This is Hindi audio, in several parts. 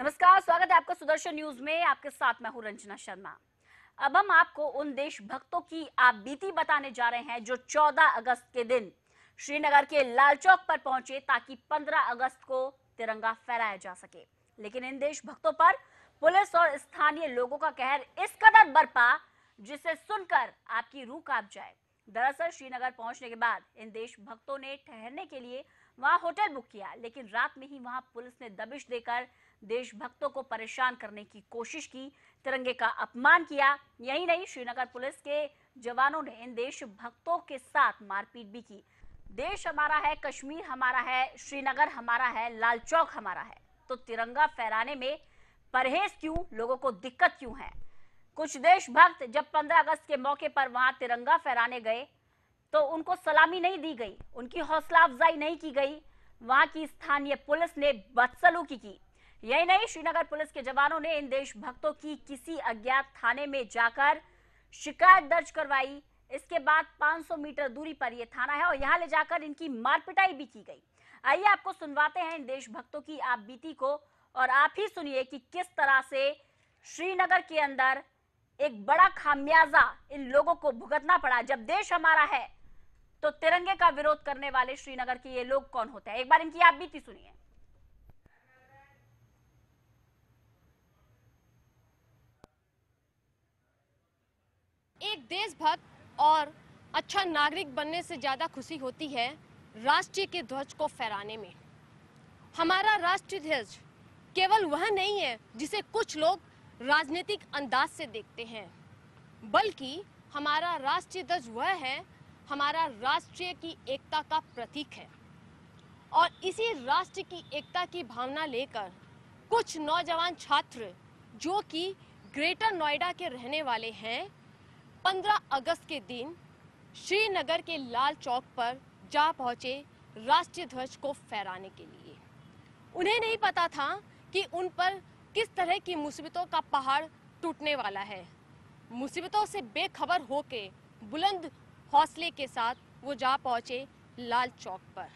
नमस्कार स्वागत है आपका सुदर्शन न्यूज में आपके साथ मैं हूं रंजना शर्मा अब हम आपको उन देशभक्तों की आप बीती बताने जा रहे हैं जो 14 अगस्त के दिन श्रीनगर के लाल चौक पर पहुंचे ताकि 15 अगस्त को तिरंगा फहराया जा सके लेकिन इन देशभक्तों पर पुलिस और स्थानीय लोगों का कहर इस कदर बरपा जिसे सुनकर आपकी रूह काप जाए दरअसल श्रीनगर पहुंचने के बाद इन देशभक्तों ने ठहरने के लिए वहां होटल बुक किया लेकिन रात में ही वहां पुलिस ने दबिश देकर देशभक्तों को परेशान करने की कोशिश की तिरंगे का अपमान किया यही नहीं श्रीनगर पुलिस के जवानों ने इन देशभक्तों के साथ मारपीट भी की देश हमारा है कश्मीर हमारा है श्रीनगर हमारा है लाल चौक हमारा है तो तिरंगा फहराने में परहेज क्यों लोगों को दिक्कत क्यों है कुछ देशभक्त जब 15 अगस्त के मौके पर वहां तिरंगा फहराने गए तो उनको सलामी नहीं दी गई उनकी हौसला अफजाई नहीं की गई वहां की स्थानीय पुलिस ने बदसलूकी की यही नहीं श्रीनगर पुलिस के जवानों ने इन देशभक्तों की किसी अज्ञात थाने में जाकर शिकायत दर्ज करवाई इसके बाद 500 मीटर दूरी पर यह थाना है और यहाँ ले जाकर इनकी मारपिटाई भी की गई आइए आपको सुनवाते हैं इन देशभक्तों की आप बीती को और आप ही सुनिए कि किस तरह से श्रीनगर के अंदर एक बड़ा खामियाजा इन लोगों को भुगतना पड़ा जब देश हमारा है तो तिरंगे का विरोध करने वाले श्रीनगर के ये लोग कौन होते हैं एक बार इनकी आप बीती सुनिए एक देशभक्त और अच्छा नागरिक बनने से ज़्यादा खुशी होती है राष्ट्र के ध्वज को फहराने में हमारा राष्ट्रीय ध्वज केवल वह नहीं है जिसे कुछ लोग राजनीतिक अंदाज से देखते हैं बल्कि हमारा राष्ट्रीय ध्वज वह है हमारा राष्ट्रीय की एकता का प्रतीक है और इसी राष्ट्र की एकता की भावना लेकर कुछ नौजवान छात्र जो कि ग्रेटर नोएडा के रहने वाले हैं 15 अगस्त के दिन श्रीनगर के लाल चौक पर जा पहुंचे राष्ट्रीय ध्वज को फहराने के लिए उन्हें नहीं पता था कि उन पर किस तरह की मुसीबतों का पहाड़ टूटने वाला है मुसीबतों से बेखबर होके बुलंद हौसले के साथ वो जा पहुंचे लाल चौक पर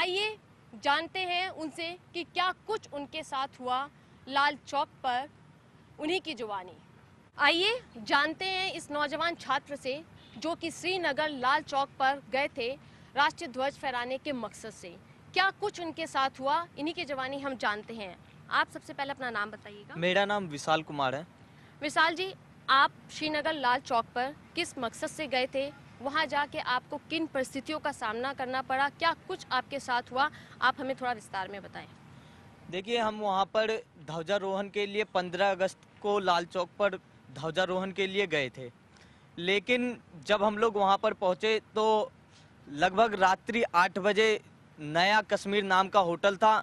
आइए जानते हैं उनसे कि क्या कुछ उनके साथ हुआ लाल चौक पर उन्हीं की जुबानी आइए जानते हैं इस नौजवान छात्र से जो कि श्रीनगर लाल चौक पर गए थे राष्ट्रीय ध्वज फहराने के मकसद से क्या कुछ उनके साथ हुआ इन्हीं के जवानी हम जानते हैं आप सबसे पहले अपना नाम बताइएगा मेरा नाम विशाल कुमार है विशाल जी आप श्रीनगर लाल चौक पर किस मकसद से गए थे वहाँ जाके आपको किन परिस्थितियों का सामना करना पड़ा क्या कुछ आपके साथ हुआ आप हमें थोड़ा विस्तार में बताएं देखिए हम वहाँ पर ध्वजारोहण के लिए 15 अगस्त को लाल चौक पर ध्वजारोहण के लिए गए थे लेकिन जब हम लोग वहाँ पर पहुँचे तो लगभग रात्रि आठ बजे नया कश्मीर नाम का होटल था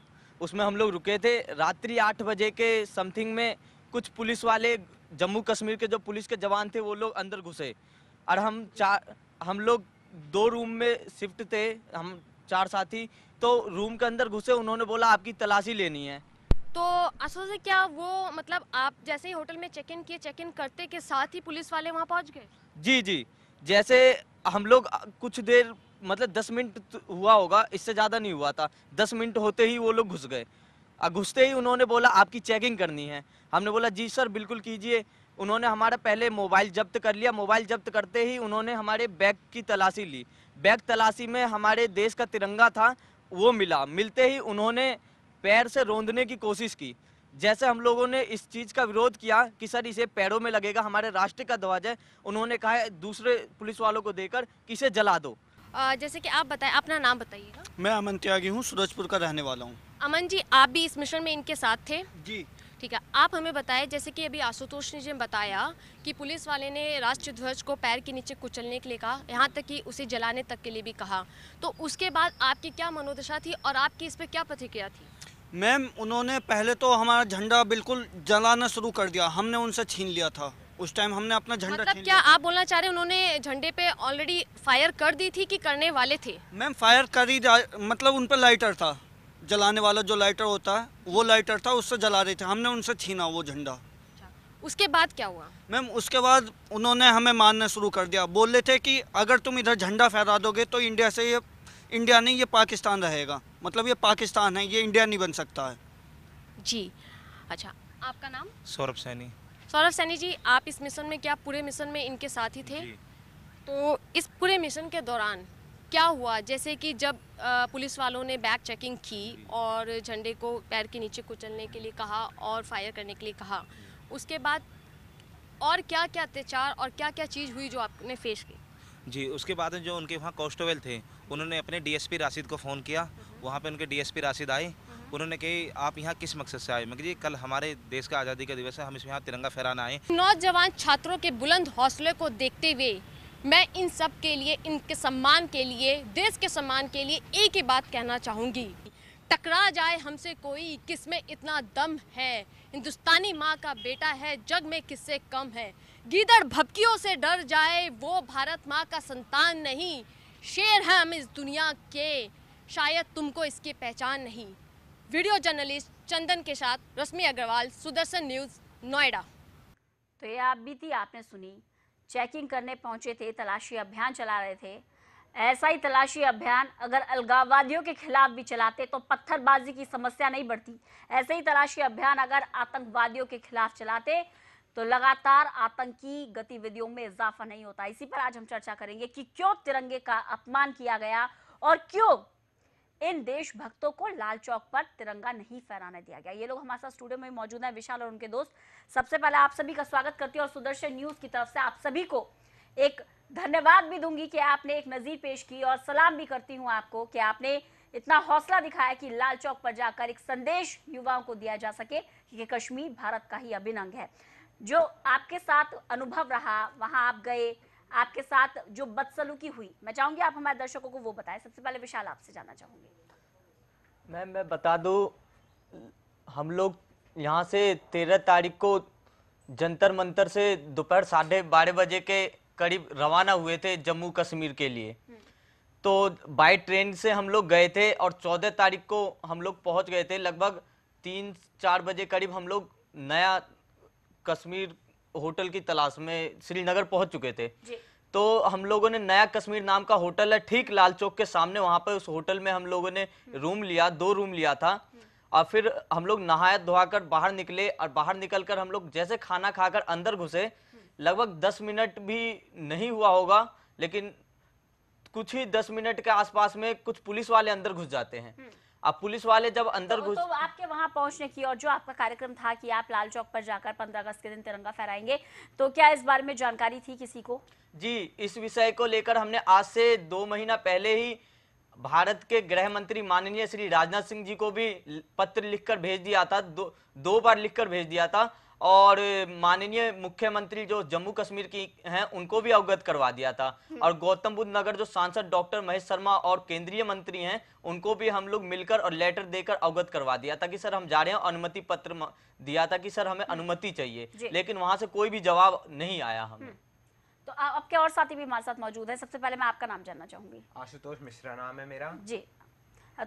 उसमें हम लोग रुके थे रात्रि आठ बजे के समथिंग में कुछ पुलिस वाले जम्मू कश्मीर के जो पुलिस के जवान थे वो लोग अंदर घुसे और हम चार हम लोग दो रूम में शिफ्ट थे हम चार साथी तो रूम के अंदर घुसे उन्होंने बोला आपकी तलाशी लेनी है तो असल से क्या वो मतलब आप जैसे ही होटल में चेक इन किए चेक इन करते के साथ ही पुलिस वाले वहाँ पहुँच गए जी जी जैसे हम लोग कुछ देर मतलब दस मिनट हुआ होगा इससे ज़्यादा नहीं हुआ था दस मिनट होते ही वो लोग घुस गए घुसते ही उन्होंने बोला आपकी चेकिंग करनी है हमने बोला जी सर बिल्कुल कीजिए उन्होंने हमारा पहले मोबाइल जब्त कर लिया मोबाइल जब्त करते ही उन्होंने हमारे बैग की तलाशी ली बैग तलाशी में हमारे देश का तिरंगा था वो मिला मिलते ही उन्होंने पैर से रोंदने की कोशिश की जैसे हम लोगों ने इस चीज़ का विरोध किया कि सर इसे पैरों में लगेगा हमारे राष्ट्र का ध्वज है उन्होंने कहा है दूसरे पुलिस वालों को देकर किसे इसे जला दो आ, जैसे कि आप बताएं अपना नाम बताइएगा मैं अमन त्यागी हूँ सूरजपुर का रहने वाला हूँ अमन जी आप भी इस मिशन में इनके साथ थे जी ठीक है आप हमें बताएं जैसे कि अभी आशुतोष ने जी बताया कि पुलिस वाले ने राष्ट्र ध्वज को पैर के नीचे कुचलने के लिए कहा यहाँ तक कि उसे जलाने तक के लिए भी कहा तो उसके बाद आपकी क्या मनोदशा थी और आपकी इस पर क्या प्रतिक्रिया थी मैम उन्होंने पहले तो हमारा झंडा बिल्कुल जलाना शुरू कर दिया हमने उनसे छीन लिया था उस टाइम हमने अपना झंडा मतलब क्या आप बोलना चाह रहे हैं उन्होंने झंडे पे ऑलरेडी फायर कर दी थी कि करने वाले थे मैम फायर कर ही मतलब उन पर लाइटर था जलाने वाला जो लाइटर होता है वो लाइटर था उससे जला रहे थे हमने उनसे छीना वो झंडा अच्छा, उसके बाद क्या हुआ मैम उसके बाद उन्होंने हमें मारना शुरू कर दिया बोल रहे थे कि अगर तुम इधर झंडा फहरा दोगे तो इंडिया से ये इंडिया नहीं ये पाकिस्तान रहेगा मतलब ये पाकिस्तान है ये इंडिया नहीं बन सकता है जी अच्छा आपका नाम सौरभ सैनी सौरभ सैनी जी आप इस मिशन में क्या पूरे मिशन में इनके साथ ही थे तो इस पूरे मिशन के दौरान क्या हुआ जैसे कि जब पुलिस वालों ने बैग चेकिंग की और झंडे को पैर के नीचे कुचलने के लिए कहा और फायर करने के लिए कहा उसके बाद और क्या क्या अत्याचार और क्या क्या चीज़ हुई जो आपने फेस की जी उसके बाद जो उनके वहाँ कॉन्स्टेबल थे उन्होंने अपने डीएसपी राशिद को फ़ोन किया वहाँ पे उनके डीएसपी राशिद आए उन्होंने कही आप यहाँ किस मकसद से आए मगर जी कल हमारे देश का आज़ादी का दिवस है हम इस यहाँ तिरंगा फहराना आए नौजवान छात्रों के बुलंद हौसले को देखते हुए मैं इन सब के लिए इनके सम्मान के लिए देश के सम्मान के लिए एक ही बात कहना चाहूँगी टकरा जाए हमसे कोई किस में इतना दम है हिंदुस्तानी माँ का बेटा है जग में किससे कम है गीदड़ भपकियों से डर जाए वो भारत माँ का संतान नहीं शेर है हम इस दुनिया के शायद तुमको इसकी पहचान नहीं वीडियो जर्नलिस्ट चंदन के साथ रश्मि अग्रवाल सुदर्शन न्यूज़ नोएडा तो ये आप भी थी आपने सुनी चेकिंग करने पहुंचे थे तलाशी अभियान चला रहे थे ऐसा ही तलाशी अभियान अगर अलगाववादियों के खिलाफ भी चलाते तो पत्थरबाजी की समस्या नहीं बढ़ती ऐसे ही तलाशी अभियान अगर आतंकवादियों के खिलाफ चलाते तो लगातार आतंकी गतिविधियों में इजाफा नहीं होता इसी पर आज हम चर्चा करेंगे कि क्यों तिरंगे का अपमान किया गया और क्यों इन देशभक्तों को लाल चौक पर तिरंगा नहीं फहराने दिया गया ये लोग हमारे साथ स्टूडियो में मौजूद हैं विशाल और उनके दोस्त सबसे पहले आप सभी का स्वागत करती हूँ और सुदर्शन न्यूज की तरफ से आप सभी को एक धन्यवाद भी दूंगी कि आपने एक नज़ीर पेश की और सलाम भी करती हूँ आपको कि आपने इतना हौसला दिखाया कि लाल चौक पर जाकर एक संदेश युवाओं को दिया जा सके कि कश्मीर भारत का ही अभिनंग है जो आपके साथ अनुभव रहा वहां आप गए आपके साथ जो बदसलूकी हुई मैं चाहूंगी आप हमारे दर्शकों को वो बताएं सबसे पहले विशाल आपसे जानना चाहूंगी मैम मैं बता दू हम लोग यहाँ से तेरह तारीख को जंतर मंतर से दोपहर साढ़े बारह बजे के करीब रवाना हुए थे जम्मू कश्मीर के लिए हम्म। तो बाई ट्रेन से हम लोग गए थे और चौदह तारीख को हम लोग पहुँच गए थे लगभग तीन चार बजे करीब हम लोग नया कश्मीर होटल की तलाश में श्रीनगर पहुंच चुके थे तो हम लोगों ने नया कश्मीर नाम का होटल है ठीक लाल चौक के सामने वहाँ पर उस होटल में हम लोगों ने हम्म। रूम लिया दो रूम लिया था हम्म। और फिर हम लोग नहाया धोकर बाहर निकले और बाहर निकलकर हम लोग जैसे खाना खाकर अंदर घुसे हम्म। लगभग दस मिनट भी नहीं हुआ होगा लेकिन कुछ ही दस मिनट के आसपास में कुछ पुलिस वाले अंदर घुस जाते हैं अब पुलिस वाले जब अंदर तो- घुस तो, तो आपके वहां पहुंचने की और जो आपका कार्यक्रम था कि आप लाल चौक पर जाकर 15 अगस्त के दिन तिरंगा फहराएंगे तो क्या इस बारे में जानकारी थी किसी को जी इस विषय को लेकर हमने आज से दो महीना पहले ही भारत के गृह मंत्री माननीय श्री राजनाथ सिंह जी को भी पत्र लिखकर भेज दिया था दो दो बार लिखकर भेज दिया था और माननीय मुख्यमंत्री जो जम्मू कश्मीर की हैं उनको भी अवगत करवा दिया था हम्म। और गौतम बुद्ध नगर जो सांसद डॉक्टर महेश शर्मा और केंद्रीय मंत्री हैं उनको भी हम लोग मिलकर और लेटर देकर अवगत करवा दिया था कि सर हम जा रहे हैं अनुमति पत्र दिया था कि सर हमें हम्म। अनुमति चाहिए लेकिन वहां से कोई भी जवाब नहीं आया हमें हम्म। तो आपके और साथी भी हमारे साथ मौजूद है सबसे पहले मैं आपका नाम जानना चाहूंगी आशुतोष मिश्रा नाम है मेरा जी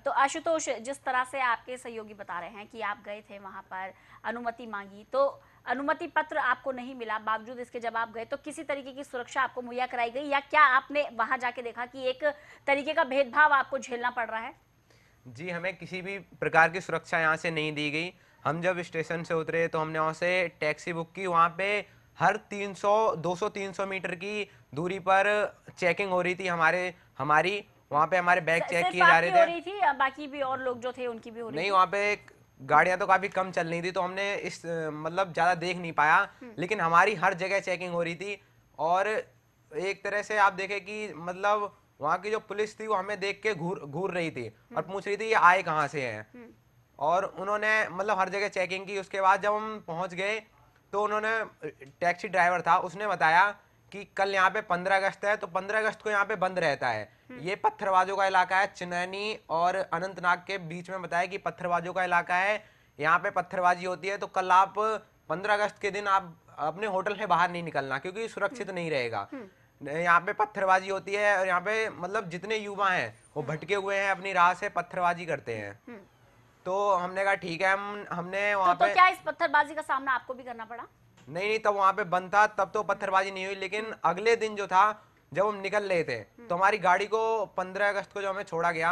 तो आशुतोष जिस तरह से आपके सहयोगी बता रहे हैं कि आप गए थे वहाँ पर अनुमति मांगी तो अनुमति पत्र आपको नहीं मिला बावजूद इसके जब आप गए तो किसी तरीके की सुरक्षा आपको मुहैया कराई गई या क्या आपने वहां जाके देखा कि एक तरीके का भेदभाव आपको झेलना पड़ रहा है जी हमें किसी भी प्रकार की सुरक्षा यहाँ से नहीं दी गई हम जब स्टेशन से उतरे तो हमने वहाँ से टैक्सी बुक की वहाँ पे हर 300, 200, 300 मीटर की दूरी पर चेकिंग हो रही थी हमारे हमारी वहाँ पे हमारे बैग चेक किए जा रहे थे थी बाकी भी और लोग जो थे उनकी भी हो रही नहीं वहाँ पे गाड़ियाँ तो काफी कम चल रही थी तो हमने इस मतलब ज्यादा देख नहीं पाया हम्म। लेकिन हमारी हर जगह चेकिंग हो रही थी और एक तरह से आप देखें कि मतलब वहाँ की जो पुलिस थी वो हमें देख के घूर घूर रही थी और हम्म। पूछ रही थी ये आए कहाँ से हैं हम्म। और उन्होंने मतलब हर जगह चेकिंग की उसके बाद जब हम पहुँच गए तो उन्होंने टैक्सी ड्राइवर था उसने बताया कि कल यहाँ पे 15 अगस्त है तो 15 अगस्त को यहाँ पे बंद रहता है हम्म। ये पत्थरबाजों का इलाका है चिनैनी और अनंतनाग के बीच में बताया कि पत्थरबाजों का इलाका है यहाँ पे पत्थरबाजी होती है तो कल आप 15 अगस्त के दिन आप अपने होटल से बाहर नहीं निकलना क्योंकि सुरक्षित हम्म। नहीं रहेगा हम्म। यहाँ पे पत्थरबाजी होती है और यहाँ पे मतलब जितने युवा हैं वो भटके हुए हैं अपनी राह से पत्थरबाजी करते हैं तो हमने कहा ठीक है हम हमने तो, वहाँ तो, पे तो क्या इस पत्थरबाजी का सामना आपको भी करना पड़ा नहीं नहीं तब वहाँ पे बंद था तब तो पत्थरबाजी नहीं हुई लेकिन अगले दिन जो था जब हम निकल रहे थे तो हमारी गाड़ी को पंद्रह अगस्त को जो हमें छोड़ा गया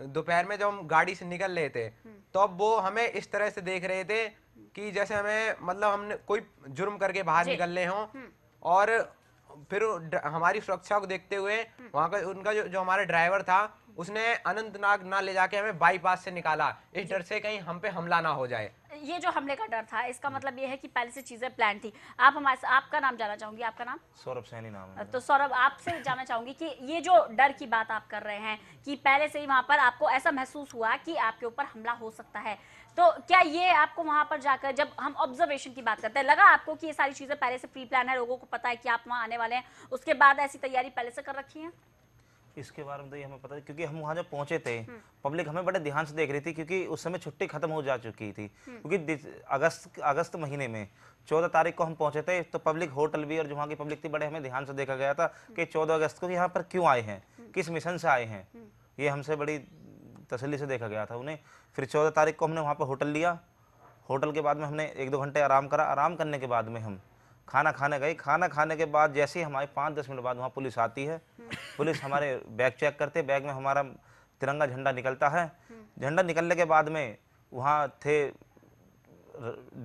दोपहर में जब हम गाड़ी से निकल रहे थे तो अब वो हमें इस तरह से देख रहे थे कि जैसे हमें मतलब हमने कोई जुर्म करके बाहर निकल रहे हों हम्म। और फिर हमारी सुरक्षा को देखते हुए हम्म। वहाँ का उनका जो जो हमारा ड्राइवर था उसने अनंतनाग ना ले जाके हमें बाईपास से निकाला इस डर से कहीं हम पे हमला ना हो जाए ये जो हमले का डर था इसका मतलब ये है कि पहले से चीजें प्लान थी आप हमारे आपका नाम जाना चाहूंगी आपका नाम सौरभ सैनी नाम तो सौरभ आपसे जानना चाहूंगी कि ये जो डर की बात आप कर रहे हैं कि पहले से ही वहां पर आपको ऐसा महसूस हुआ कि आपके ऊपर हमला हो सकता है तो क्या ये आपको वहां पर जाकर जब हम ऑब्जर्वेशन की बात करते हैं लगा आपको कि ये सारी चीजें पहले से प्री प्लान है लोगों को पता है कि आप वहां आने वाले हैं उसके बाद ऐसी तैयारी पहले से कर रखी है इसके बारे में तो ये हमें पता क्योंकि हम वहाँ जब पहुँचे थे पब्लिक हमें बड़े ध्यान से देख रही थी क्योंकि उस समय छुट्टी खत्म हो जा चुकी थी क्योंकि अगस्त अगस्त महीने में चौदह तारीख को हम पहुंचे थे तो पब्लिक होटल भी और जो वहाँ की पब्लिक थी बड़े हमें ध्यान से देखा गया था कि चौदह अगस्त को यहाँ पर क्यों आए हैं किस मिशन से आए हैं ये हमसे बड़ी तसली से देखा गया था उन्हें फिर चौदह तारीख को हमने वहाँ पर होटल लिया होटल के बाद में हमने एक दो घंटे आराम करा आराम करने के बाद में हम खाना खाने गई खाना खाने के बाद जैसे ही हमारे पाँच दस मिनट बाद वहाँ पुलिस आती है पुलिस हमारे बैग चेक करते बैग में हमारा तिरंगा झंडा निकलता है हम्म। झंडा निकलने के बाद में वहाँ थे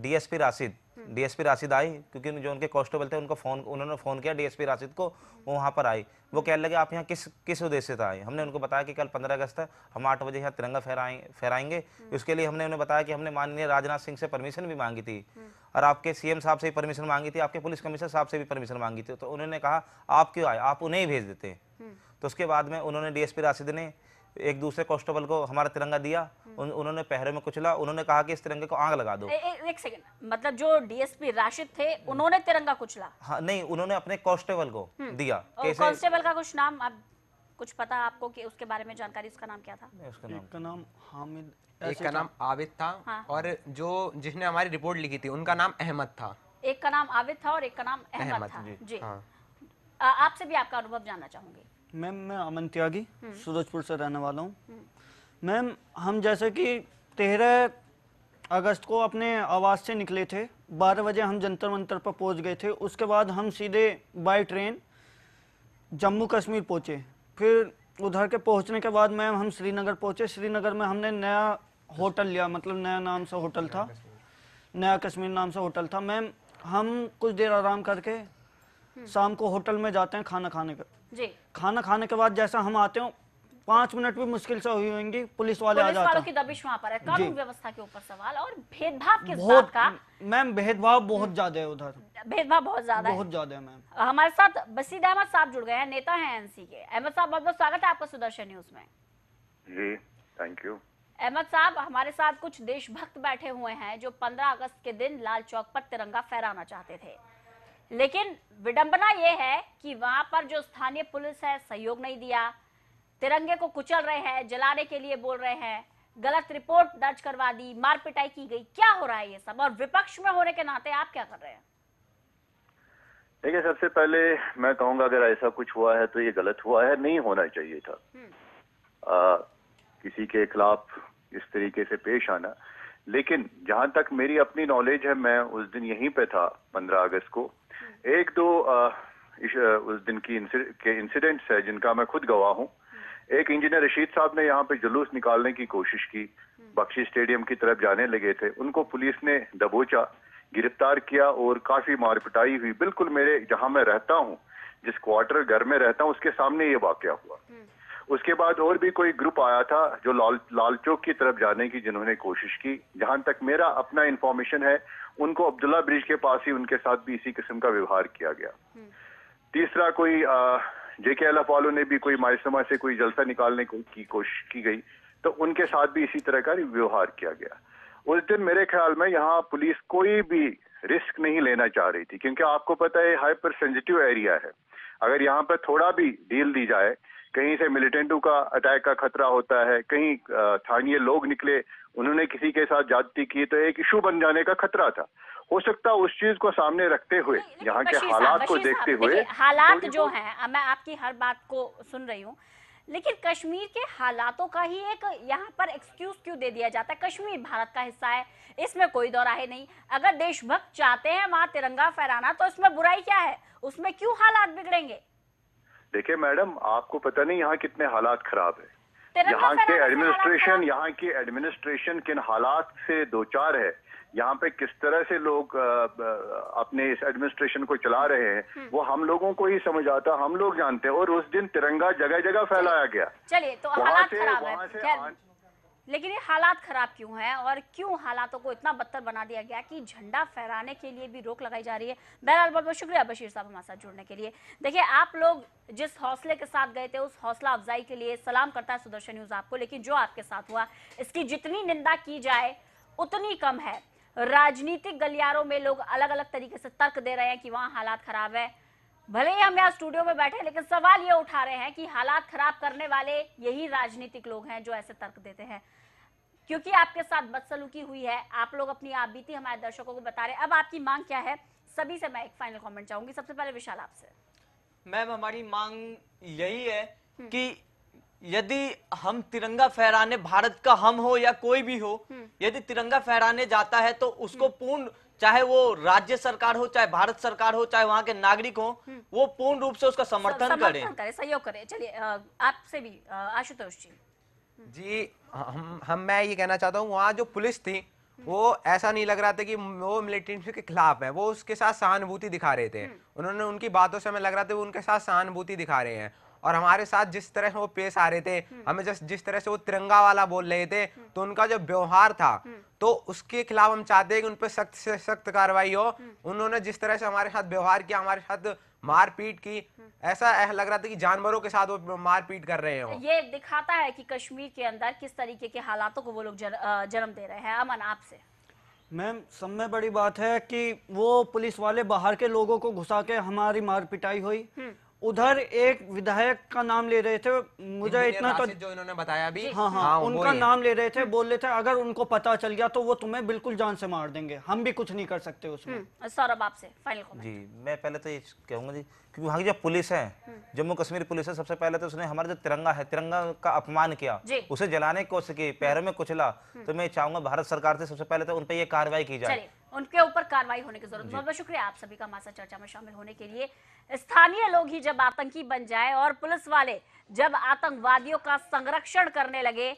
डीएसपी राशिद हम्म। डीएसपी राशिद आई क्योंकि जो उनके कॉन्स्टेबल थे उनको फ़ोन उन्होंने फ़ोन किया डीएसपी राशिद को वो वहाँ पर आई वो कहने लगे आप यहाँ किस किस उद्देश्य से आए हमने उनको बताया कि कल पंद्रह अगस्त है हम आठ बजे यहाँ तिरंगा फहराए फहराएंगे हम्म। उसके लिए हमने उन्हें बताया कि हमने माननीय राजनाथ सिंह से परमिशन भी मांगी थी हम्म। और आपके सीएम साहब से भी परमिशन मांगी थी आपके पुलिस कमिश्नर साहब से भी परमिशन मांगी थी तो उन्होंने कहा आप क्यों आए आप उन्हें ही भेज देते हैं तो उसके बाद में उन्होंने डीएसपी राशिद ने एक दूसरे कॉन्स्टेबल को हमारा तिरंगा दिया उन, उन्होंने पहरे में कुचला उन्होंने कहा कि इस तिरंगे को आग लगा दो ए, ए, एक सेकंड मतलब जो डीएसपी राशिद थे उन्होंने तिरंगा कुचला हाँ नहीं उन्होंने अपने कॉन्स्टेबल को हम्म, दिया कॉन्स्टेबल का कुछ नाम आप कुछ पता आपको कि उसके बारे में जानकारी उसका नाम क्या था उसका नाम का नाम हामिद एक का नाम आबिद था हाँ। और जो जिसने हमारी रिपोर्ट लिखी थी उनका नाम अहमद था एक का नाम आबिद था और एक का नाम अहमद था जी, जी। हाँ। आपसे भी आपका अनुभव जानना चाहूंगी मैम मैं अमन त्यागी हम्म। सूरजपुर से रहने वाला हूँ हम्म। मैम हम जैसे कि तेरह अगस्त को अपने आवास से निकले थे बारह बजे हम जंतर मंतर पर पहुँच गए थे उसके बाद हम सीधे बाई ट्रेन जम्मू कश्मीर पहुँचे फिर उधर के पहुँचने के बाद मैम हम श्रीनगर पहुँचे श्रीनगर में हमने नया होटल लिया मतलब नया नाम से होटल था नया कश्मीर नाम से होटल था मैम हम कुछ देर आराम करके हम्म। शाम को होटल में जाते हैं खाना खाने का जी खाना खाने के बाद जैसा हम आते हो पांच मिनट भी मुश्किल से हुई होंगी पुलिस वाले पुलिस आ जाते की दबिश वहाँ पर है कानून व्यवस्था के ऊपर सवाल और भेदभाव किस बात का मैम भेदभाव बहुत ज्यादा है उधर भेदभाव बहुत ज्यादा बहुत ज्यादा है मैम हमारे साथ बसीद अहमद साहब जुड़ गए हैं नेता हैं एनसी के अहमद साहब बहुत बहुत स्वागत है आपका सुदर्शन न्यूज में जी थैंक यू अहमद साहब हमारे साथ कुछ देशभक्त बैठे हुए हैं जो 15 अगस्त के दिन लाल चौक पर तिरंगा फहराना चाहते थे लेकिन विडंबना यह है कि वहां पर जो स्थानीय पुलिस है सहयोग नहीं दिया तिरंगे को कुचल रहे हैं जलाने के लिए बोल रहे हैं गलत रिपोर्ट दर्ज करवा दी मार पिटाई की गई क्या हो रहा है ये सब और विपक्ष में होने के नाते आप क्या कर रहे हैं देखिए सबसे पहले मैं कहूंगा अगर ऐसा कुछ हुआ है तो ये गलत हुआ है नहीं होना चाहिए था हम्म। आ, किसी के खिलाफ इस तरीके से पेश आना लेकिन जहां तक मेरी अपनी नॉलेज है मैं उस दिन यहीं पे था पंद्रह अगस्त को एक दो इस, उस दिन की के इंसिडेंट्स है जिनका मैं खुद गवाह हूँ एक इंजीनियर रशीद साहब ने यहाँ पे जुलूस निकालने की कोशिश की बख्शी स्टेडियम की तरफ जाने लगे थे उनको पुलिस ने दबोचा गिरफ्तार किया और काफी मार पिटाई हुई बिल्कुल मेरे जहाँ मैं रहता हूँ जिस क्वार्टर घर में रहता हूँ उसके सामने ये वाक्य हुआ हम्म। उसके बाद और भी कोई ग्रुप आया था जो लाल लाल चौक की तरफ जाने की जिन्होंने कोशिश की जहां तक मेरा अपना इंफॉर्मेशन है उनको अब्दुल्ला ब्रिज के पास ही उनके साथ भी इसी किस्म का व्यवहार किया गया हम्म। तीसरा कोई जेके एल वालों ने भी कोई मायसमा से कोई जलसा निकालने की कोशिश की गई तो उनके साथ भी इसी तरह का व्यवहार किया गया उस दिन मेरे ख्याल में यहाँ पुलिस कोई भी रिस्क नहीं लेना चाह रही थी क्योंकि आपको पता है हाइपर सेंसिटिव एरिया है अगर यहाँ पर थोड़ा भी डील दी जाए कहीं से मिलिटेंटों का अटैक का खतरा होता है कहीं स्थानीय लोग निकले उन्होंने किसी के साथ जाति की तो एक इशू बन जाने का खतरा था हो सकता उस चीज को सामने रखते हुए यहाँ के हालात को देखते हुए हालात तो जो है मैं आपकी हर बात को सुन रही हूँ लेकिन कश्मीर के हालातों का ही एक यहाँ पर एक्सक्यूज क्यों दे दिया जाता है कश्मीर भारत का हिस्सा है इसमें कोई दोराहे नहीं अगर देशभक्त चाहते हैं वहां तिरंगा फहराना तो इसमें बुराई क्या है उसमें क्यों हालात बिगड़ेंगे देखिए मैडम आपको पता नहीं यहाँ कितने हालात खराब है यहाँ के एडमिनिस्ट्रेशन यहाँ के एडमिनिस्ट्रेशन किन हालात से दो चार है यहाँ पे किस तरह से लोग अपने इस एडमिनिस्ट्रेशन को चला रहे हैं हम्म। वो हम लोगों को ही समझ आता हम लोग जानते हैं और उस दिन तिरंगा जगह जगह फैलाया गया चलिए तो हालात खराब है लेकिन ये हालात ख़राब क्यों हैं और क्यों हालातों को इतना बदतर बना दिया गया कि झंडा फहराने के लिए भी रोक लगाई जा रही है बहरहाल बहुत बहुत शुक्रिया बशीर साहब हमारे साथ जुड़ने के लिए देखिए आप लोग जिस हौसले के साथ गए थे उस हौसला अफजाई के लिए सलाम करता है सुदर्शन न्यूज़ आपको लेकिन जो आपके साथ हुआ इसकी जितनी निंदा की जाए उतनी कम है राजनीतिक गलियारों में लोग अलग अलग तरीके से तर्क दे रहे हैं कि वहां हालात ख़राब है भले ही हम यहाँ स्टूडियो में बैठे लेकिन सवाल ये उठा रहे हैं कि हालात खराब करने वाले यही राजनीतिक लोग हैं जो ऐसे तर्क देते हैं क्योंकि आपके साथ बदसलूकी हुई है आप लोग अपनी आप बीती हमारे दर्शकों को बता रहे हैं अब आपकी मांग क्या है सभी से मैं एक फाइनल कमेंट चाहूंगी सबसे पहले विशाल आपसे मैम हमारी मांग यही है हम्म। कि यदि हम तिरंगा फहराने भारत का हम हो या कोई भी हो यदि तिरंगा फहराने जाता है तो उसको पूर्ण चाहे वो राज्य सरकार हो चाहे भारत सरकार हो चाहे वहाँ के नागरिक हो वो पूर्ण रूप से उसका समर्थन, समर्थन करें सहयोग करें चलिए आपसे भी आशुतोष जी जी हम हम मैं ये कहना चाहता हूँ वहाँ जो पुलिस थी वो ऐसा नहीं लग रहा था कि वो मिलिट्रेंट के खिलाफ है वो उसके साथ सहानुभूति दिखा रहे थे हम्म। उन्होंने उनकी बातों से हमें लग रहा था वो उनके साथ सहानुभूति दिखा रहे हैं और हमारे साथ जिस तरह से वो पेश आ रहे थे हम्म। हमें जस्ट जिस तरह से वो तिरंगा वाला बोल रहे थे हम्म। तो उनका जो व्यवहार था हम्म। तो उसके खिलाफ हम चाहते हैं कि उन पर सख्त से सख्त कार्रवाई हो उन्होंने जिस तरह से हमारे साथ व्यवहार किया हमारे साथ मारपीट की ऐसा लग रहा था कि जानवरों के साथ वो मारपीट कर रहे हो ये दिखाता है कि कश्मीर के अंदर किस तरीके के हालातों को वो लोग जन्म दे रहे हैं अमन आपसे मैम सब में बड़ी बात है कि वो पुलिस वाले बाहर के लोगों को घुसा के हमारी मार पिटाई हुई उधर एक विधायक का नाम ले रहे थे मुझे इतना तो जो इन्होंने बताया अभी हाँ हाँ, हाँ उनका नाम ले रहे थे बोल रहे थे अगर उनको पता चल गया तो वो तुम्हें बिल्कुल जान से मार देंगे हम भी कुछ नहीं कर सकते उसमें हम्म, सौरभ आपसे फाइनल जी मैं पहले तो ये कहूंगा जी क्योंकि वहाँ की जो पुलिस है हम्म। जम्मू कश्मीर पुलिस है सबसे पहले तो उसने हमारा जो तिरंगा है तिरंगा का अपमान किया उसे जलाने की कोशिश की पैरों में कुचला हम्म। तो मैं चाहूंगा भारत सरकार से सबसे पहले तो उनपे ये कार्रवाई की जाए उनके ऊपर कार्रवाई होने की जरूरत बहुत बहुत शुक्रिया आप सभी का मासा चर्चा में शामिल होने के लिए स्थानीय लोग ही जब आतंकी बन जाए और पुलिस वाले जब आतंकवादियों का संरक्षण करने लगे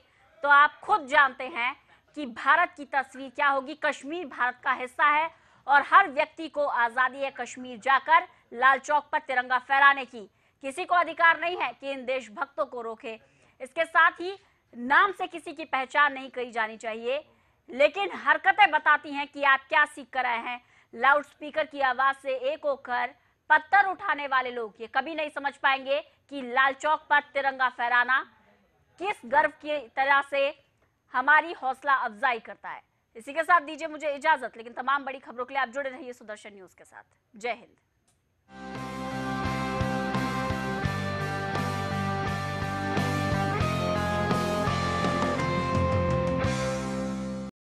तो आप खुद जानते हैं कि भारत की तस्वीर क्या होगी कश्मीर भारत का हिस्सा है और हर व्यक्ति को आजादी है कश्मीर जाकर लाल चौक पर तिरंगा फहराने की किसी को अधिकार नहीं है कि इन देशभक्तों को रोके इसके साथ ही नाम से किसी की पहचान नहीं करी जानी चाहिए लेकिन हरकतें बताती हैं कि आप क्या सीख कर आए हैं लाउड स्पीकर की आवाज से एक होकर पत्थर उठाने वाले लोग ये कभी नहीं समझ पाएंगे कि लाल चौक पर तिरंगा फहराना किस गर्व की तरह से हमारी हौसला अफजाई करता है इसी के साथ दीजिए मुझे इजाजत लेकिन तमाम बड़ी खबरों के लिए आप जुड़े रहिए सुदर्शन न्यूज के साथ जय हिंद